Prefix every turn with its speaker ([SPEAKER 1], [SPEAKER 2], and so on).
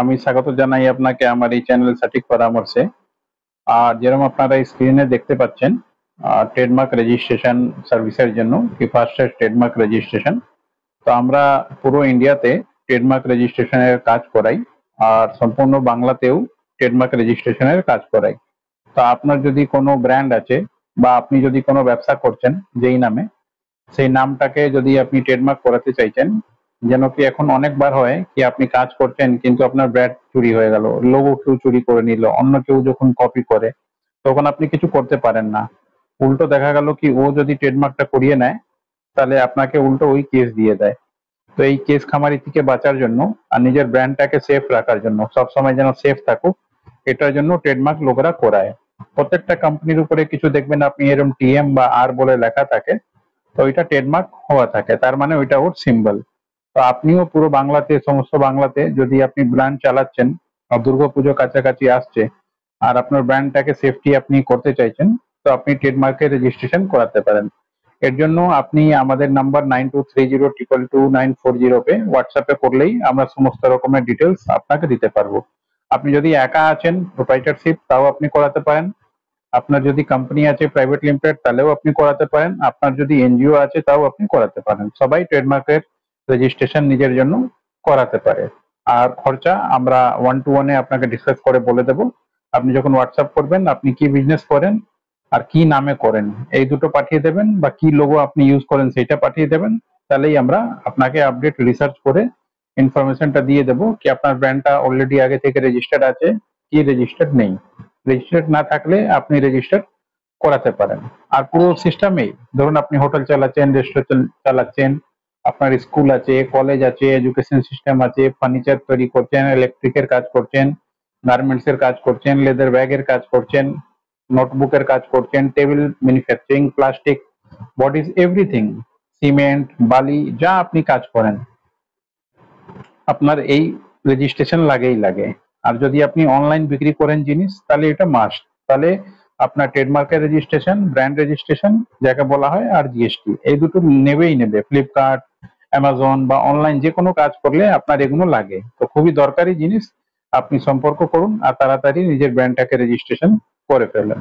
[SPEAKER 1] আমি স্বাগত জানাই আপনাকে আমার এই চ্যানেল সঠিক পরামর্শে আর যেরকম আপনারা স্ক্রিনে দেখতে পাচ্ছেন ট্রেডমার্ক রেজিস্ট্রেশন সার্ভিসের জন্য কি ফাস্টেস্ট ট্রেডমার্ক রেজিস্ট্রেশন তো আমরা পুরো ইন্ডিয়াতে ট্রেডমার্ক রেজিস্ট্রেশনের কাজ করাই আর সম্পূর্ণ বাংলাতেও ট্রেডমার্ক রেজিস্ট্রেশনের কাজ করাই তো আপনার যদি কোনো ব্র্যান্ড আছে বা আপনি যদি কোনো ব্যবসা করছেন যেই নামে সেই নামটাকে যদি আপনি ট্রেডমার্ক করাতে চাইছেন যেন কি এখন অনেকবার হয় কি আপনি কাজ করছেন কিন্তু আপনার ব্র্যাড চুরি হয়ে গেল লোগো কেউ চুরি করে নিল অন্য কেউ যখন কপি করে তখন আপনি কিছু করতে পারেন না উল্টো দেখা গেল কি ও যদি ট্রেডমার্কটা করিয়ে নেয় তাহলে আপনাকে উল্টো ওই কেস দিয়ে দেয় তো এই কেস খামারি থেকে বাঁচার জন্য আর নিজের ব্র্যান্ডটাকে সেফ রাখার জন্য সবসময় যেন সেফ থাকুক এটার জন্য ট্রেডমার্ক লোকেরা করায় প্রত্যেকটা কোম্পানির উপরে কিছু দেখবেন আপনি এরকম টিএম বা আর বলে লেখা থাকে তো ওইটা ট্রেডমার্ক হওয়া থাকে তার মানে ওইটা ওর সিম্বল তো আপনিও পুরো বাংলাতে সমস্ত বাংলাতে যদি আপনি ব্র্যান্ড চালাচ্ছেন বা পুজো কাছাকাছি আসছে আর আপনার ব্র্যান্ডটাকে সেফটি আপনি করতে চাইছেন তো আপনি ট্রেডমার্কে রেজিস্ট্রেশন করাতে পারেন এর জন্য আপনি আমাদের number nine two three zero triple two nine four জিরোতে হোয়াটসঅ্যাপে করলেই আমরা সমস্ত রকমের ডিটেলস আপনাকে দিতে পারবো আপনি যদি একা আছেন প্রোপাইটারশিপ তাও আপনি করাতে পারেন আপনার যদি কোম্পানি আছে প্রাইভেট লিমিটেড তাহলেও আপনি করাতে পারেন আপনার যদি এনজিও আছে তাও আপনি করাতে পারেন সবাই ট্রেডমার্কের রেজিস্ট্রেশন নিজের জন্য করাতে পারে আর খরচা আমরা ওয়ান টু ওয়ানে আপনাকে ডিসকাস করে বলে দেব আপনি যখন হোয়াটসঅ্যাপ করবেন আপনি কি বিজনেস করেন আর কি নামে করেন এই দুটো পাঠিয়ে দেবেন বা কি লোগো আপনি ইউজ করেন সেটা পাঠিয়ে দেবেন তাহলেই আমরা আপনাকে আপডেট রিসার্চ করে ইনফরমেশনটা দিয়ে দেবো কি আপনার ব্র্যান্ডটা অলরেডি আগে থেকে রেজিস্টার্ড আছে কি রেজিস্টার্ড নেই রেজিস্টার্ড না থাকলে আপনি রেজিস্টার করাতে পারেন আর পুরো সিস্টেমেই ধরুন আপনি হোটেল চালাচ্ছেন রেস্টুরেন্ট চালাচ্ছেন আপনার স্কুল আছে কলেজ আছে এডুকেশন সিস্টেম আছে ফার্নিচার তৈরি করেন ইলেকট্রিকের কাজ করেন মারমেলসের কাজ করেন লেদার वगैरह কাজ করেন নোটবুকের কাজ করেন table manufacturing plastic bodies everything cement বালি যা আপনি কাজ করেন আপনার এই রেজিস্ট্রেশন লাগেই লাগে আর যদি আপনি অনলাইন বিক্রি করেন জিনিস তাহলে এটা মাস তালে আপনার ট্রেডমার্ক রেজিস্ট্রেশন ব্র্যান্ড রেজিস্ট্রেশন জায়গা বলা হয় আর জিএসটি এই দুটো নেবেই নেবে ফ্লিপকার্ট অ্যামাজন বা অনলাইন যে কোনো কাজ করলে আপনার এগুলো লাগে তো খুবই দরকারি জিনিস আপনি সম্পর্ক করুন আর তাড়াতাড়ি নিজের ব্র্যান্ডটাকে রেজিস্ট্রেশন করে ফেলেন